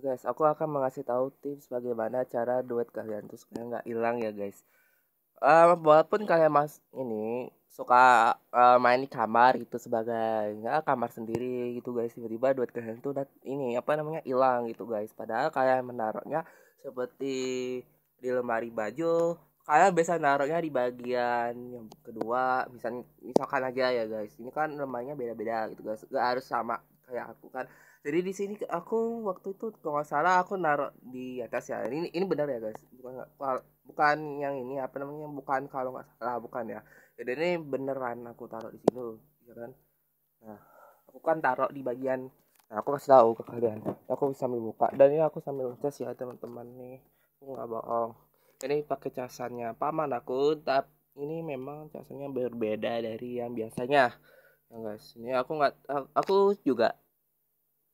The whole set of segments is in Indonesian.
guys aku akan mengasih tahu tips bagaimana cara duet kalian tuh supaya nggak hilang ya guys uh, walaupun kalian mas ini suka uh, main di kamar gitu sebagai ya, kamar sendiri gitu guys tiba-tiba duet kalian tuh ini apa namanya hilang gitu guys padahal kalian menaruhnya seperti di lemari baju kalian bisa naruhnya di bagian yang kedua misal misalkan aja ya guys ini kan lemarinya beda-beda gitu guys gak harus sama kayak aku kan jadi di sini aku waktu itu kalau nggak salah aku naruh di atas ya ini ini benar ya guys bukan bukan yang ini apa namanya bukan kalau nggak salah bukan ya jadi ya, ini beneran aku taruh di sini ya kan nah aku kan taruh di bagian nah aku kasih tahu ke kalian aku sambil buka dan ini aku sambil ngecas ya teman-teman nih aku nggak bohong ini pakai casannya paman aku tapi ini memang casannya berbeda dari yang biasanya ya guys ini aku nggak aku juga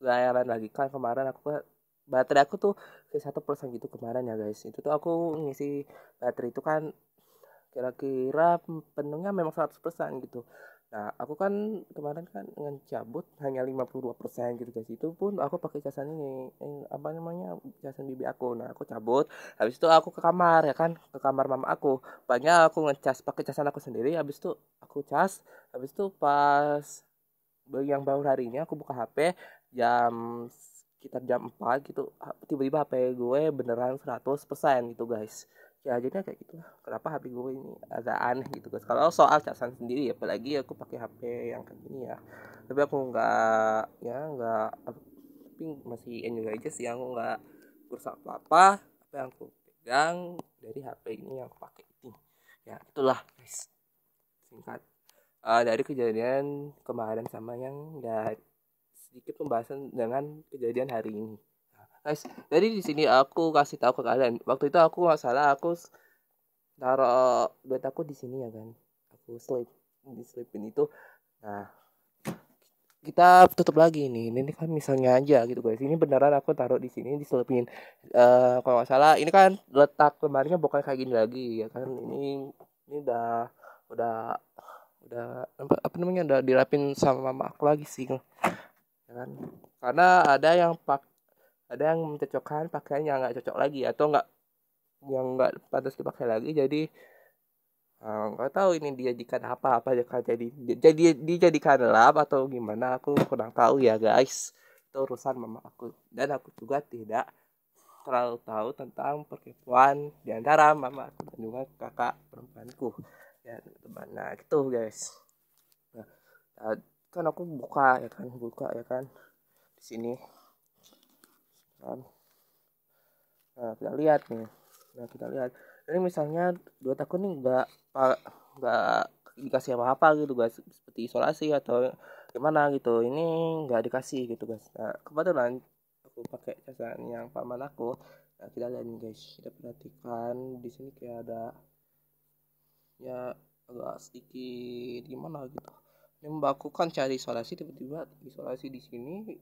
layaran lagi kan kemarin aku baterai aku tuh kayak satu persen gitu kemarin ya guys itu tuh aku ngisi baterai itu kan kira-kira penuhnya memang 100% persen gitu nah aku kan kemarin kan ngecabut hanya 52% gitu guys itu pun aku pakai casan ini eh, apa namanya casan bibi aku nah aku cabut habis itu aku ke kamar ya kan ke kamar mama aku banyak aku ngecas pakai casan aku sendiri habis itu aku cas habis itu pas yang baru hari ini aku buka HP jam sekitar jam 4 gitu tiba-tiba HP gue beneran 100% gitu guys ya jadinya kayak gitu kenapa HP gue ini agak aneh gitu guys kalau soal casan sendiri apalagi aku pakai HP yang kayak gini ya tapi aku nggak ya nggak tapi masih enjoy aja sih aku nggak kursa apa apa apa yang aku pegang dari HP ini yang aku pakai itu ya itulah guys singkat uh, dari kejadian kemarin sama yang dari sedikit pembahasan dengan kejadian hari ini guys jadi di sini aku kasih tahu ke kalian waktu itu aku masalah aku taruh duit aku di sini ya kan aku sleep di itu nah kita tutup lagi ini. ini kan misalnya aja gitu guys ini beneran aku taruh di sini diselipin uh, eh, kalau nggak salah ini kan letak lemarinya bukan kayak gini lagi ya kan ini ini udah udah udah apa, namanya udah dirapin sama mama aku lagi sih kan karena ada yang pak ada yang mencocokkan pakaian yang nggak cocok lagi atau nggak yang nggak pantas dipakai lagi jadi ah, nggak uh, tahu ini dijadikan apa apa jadi jadi dijadikan lab atau gimana aku kurang tahu ya guys itu urusan mama aku dan aku juga tidak terlalu tahu tentang perkepuan diantara mama aku dan juga kakak perempuanku dan teman nah gitu guys nah, kan aku buka ya kan buka ya kan di sini kan nah kita lihat nih nah kita lihat ini misalnya dua takut nih nggak nggak dikasih apa apa gitu guys seperti isolasi atau gimana gitu ini nggak dikasih gitu guys nah kebetulan aku pakai casan yang paman aku nah, kita lihat nih guys kita perhatikan di sini kayak ada ya agak sedikit gimana gitu yang membakukan cari isolasi tiba-tiba isolasi di sini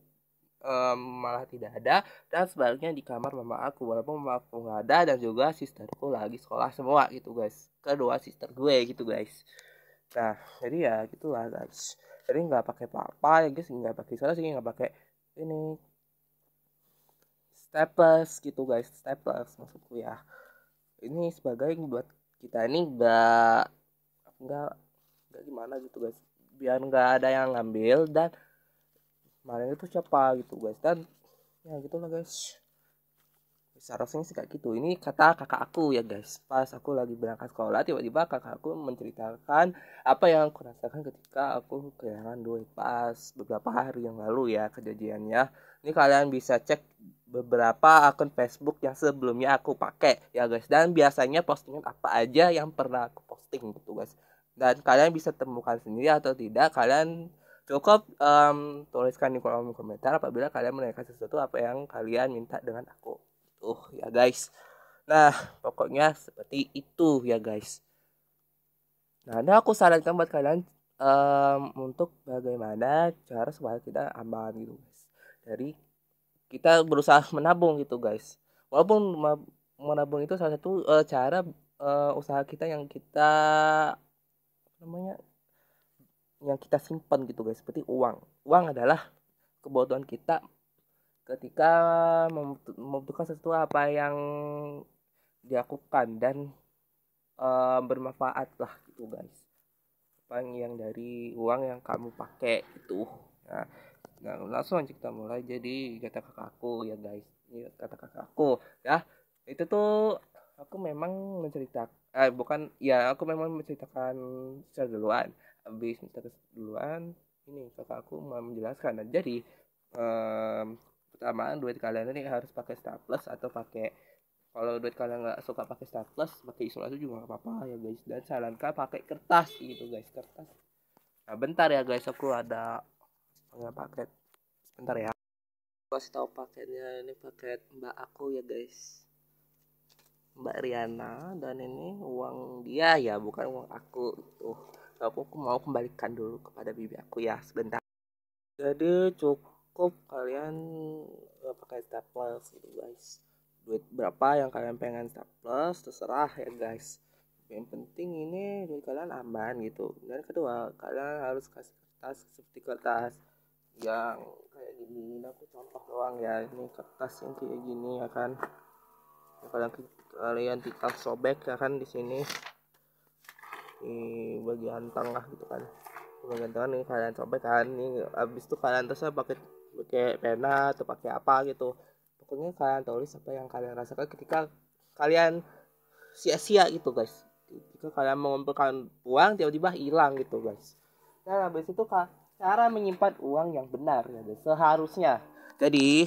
um, malah tidak ada dan sebaliknya di kamar mama aku walaupun mama aku nggak ada dan juga sisterku lagi sekolah semua gitu guys kedua sister gue gitu guys nah jadi ya gitulah guys jadi nggak pakai apa-apa ya guys nggak pakai isolasi nggak pakai ini staples gitu guys staples maksudku ya ini sebagai buat kita ini nggak nggak nggak gimana gitu guys biar nggak ada yang ngambil dan kemarin itu siapa gitu guys dan ya gitu lah guys seharusnya sih kayak gitu ini kata kakak aku ya guys pas aku lagi berangkat sekolah tiba-tiba kakak aku menceritakan apa yang aku rasakan ketika aku kehilangan duit pas beberapa hari yang lalu ya kejadiannya ini kalian bisa cek beberapa akun Facebook yang sebelumnya aku pakai ya guys dan biasanya postingan apa aja yang pernah aku posting gitu guys dan kalian bisa temukan sendiri atau tidak kalian cukup um, tuliskan di kolom komentar apabila kalian menanyakan sesuatu apa yang kalian minta dengan aku tuh ya guys nah pokoknya seperti itu ya guys nah ada aku sarankan buat kalian um, untuk bagaimana cara supaya kita aman gitu guys dari kita berusaha menabung gitu guys walaupun menabung itu salah satu uh, cara uh, usaha kita yang kita namanya yang kita simpan gitu guys seperti uang uang adalah kebutuhan kita ketika membutuhkan sesuatu apa yang dilakukan dan uh, bermanfaat lah gitu guys uang yang dari uang yang kamu pakai itu nah, nah langsung aja kita mulai jadi kata kakakku ya guys iya, kata kakakku ya itu tuh aku memang menceritakan eh, bukan ya aku memang menceritakan secara duluan habis menceritakan duluan ini kakak aku mau menjelaskan nah, jadi um, pertama duit kalian ini harus pakai staples atau pakai kalau duit kalian nggak suka pakai staples pakai isolasi juga nggak apa-apa ya guys dan sarankan pakai kertas gitu guys kertas nah bentar ya guys aku ada nggak paket bentar ya kasih tahu paketnya ini paket mbak aku ya guys Mbak Riana dan ini uang dia ya bukan uang aku gitu aku mau kembalikan dulu kepada bibi aku ya sebentar jadi cukup kalian eh, pakai staples gitu guys duit berapa yang kalian pengen staples terserah ya guys yang penting ini duit kalian aman gitu dan kedua kalian harus kasih kertas seperti kertas yang kayak gini ini aku contoh doang ya ini kertas yang kayak gini ya kan kalau kalian tinggal sobek ya kan di sini di bagian tengah gitu kan bagian tengah nih kalian sobek kan ini abis itu kalian terus pakai pakai pena atau pakai apa gitu pokoknya kalian tulis apa yang kalian rasakan ketika kalian sia-sia gitu guys ketika kalian mengumpulkan uang tiba-tiba hilang gitu guys dan abis itu cara menyimpan uang yang benar ya guys seharusnya jadi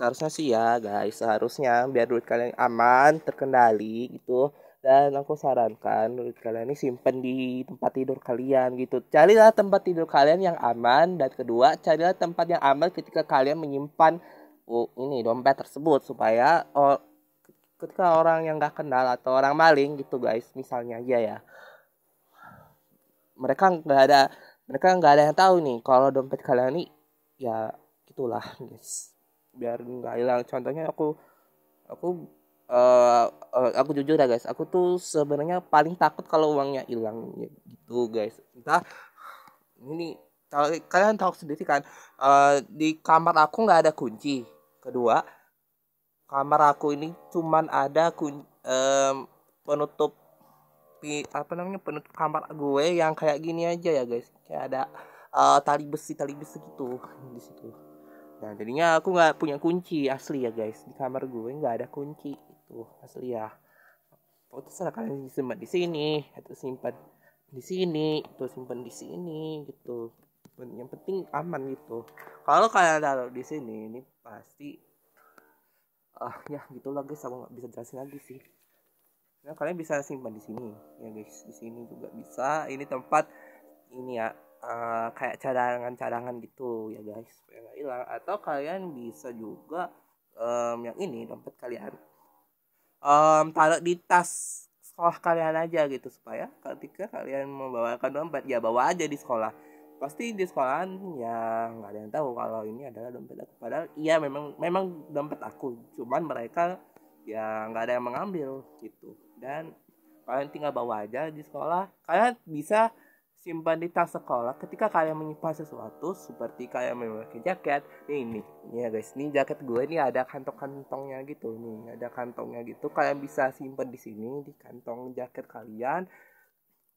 seharusnya sih ya guys seharusnya biar duit kalian aman terkendali gitu dan aku sarankan duit kalian ini simpen di tempat tidur kalian gitu carilah tempat tidur kalian yang aman dan kedua carilah tempat yang aman ketika kalian menyimpan oh, ini dompet tersebut supaya oh, ketika orang yang gak kenal atau orang maling gitu guys misalnya aja ya mereka nggak ada mereka nggak ada yang tahu nih kalau dompet kalian ini ya gitulah guys biar nggak hilang contohnya aku aku uh, uh, aku jujur ya guys aku tuh sebenarnya paling takut kalau uangnya hilang ya, gitu guys entah ini kalian tahu sendiri kan uh, di kamar aku nggak ada kunci kedua kamar aku ini cuman ada kun um, penutup apa namanya penutup kamar gue yang kayak gini aja ya guys kayak ada uh, tali besi tali besi gitu di situ Nah jadinya aku nggak punya kunci asli ya guys di kamar gue nggak ada kunci itu asli ya. Oh terserah kalian simpan di sini atau simpan di sini atau simpan di sini gitu. Yang penting aman gitu. Kalau kalian taruh di sini ini pasti ah uh, ya gitulah guys aku nggak bisa jelasin lagi sih. Nah kalian bisa simpan di sini ya guys di sini juga bisa. Ini tempat ini ya uh, kayak cadangan-cadangan gitu ya guys supaya nggak hilang atau kalian bisa juga um, yang ini dompet kalian um, taruh di tas sekolah kalian aja gitu supaya ketika kalian membawakan dompet ya bawa aja di sekolah pasti di sekolahan ya nggak ada yang tahu kalau ini adalah dompet aku padahal iya memang memang dompet aku cuman mereka ya nggak ada yang mengambil gitu dan kalian tinggal bawa aja di sekolah kalian bisa simpan di tas sekolah ketika kalian menyimpan sesuatu seperti kalian memakai jaket nih ini ya guys ini jaket gue ini ada kantong-kantongnya gitu nih ada kantongnya gitu kalian bisa simpan di sini di kantong jaket kalian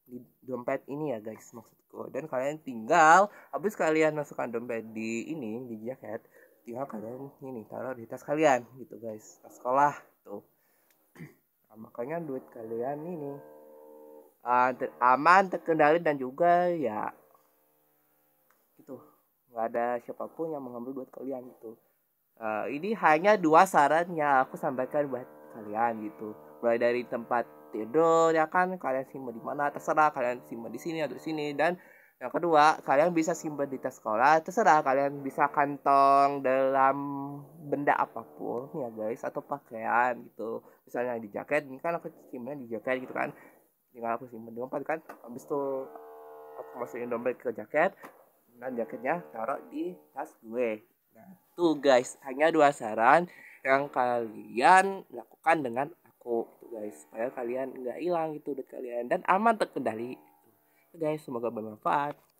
di dompet ini ya guys maksud gue. dan kalian tinggal habis kalian masukkan dompet di ini di jaket tinggal kalian ini taruh di tas kalian gitu guys tas sekolah tuh nah, makanya duit kalian ini uh, aman terkendali dan juga ya gitu nggak ada siapapun yang mengambil buat kalian gitu uh, ini hanya dua saran aku sampaikan buat kalian gitu mulai dari tempat tidur ya kan kalian simpan di mana terserah kalian simpan di sini atau di sini dan yang kedua, kalian bisa simpan di tas sekolah, terserah kalian bisa kantong dalam benda apapun ya guys atau pakaian gitu. Misalnya di jaket, ini kan aku simpan di jaket gitu kan tinggal aku simpen di empat kan habis itu aku masukin dompet ke jaket dan jaketnya taruh di tas gue nah tuh guys hanya dua saran yang kalian lakukan dengan aku tuh gitu, guys supaya kalian nggak hilang gitu udah kalian dan aman terkendali gitu. guys semoga bermanfaat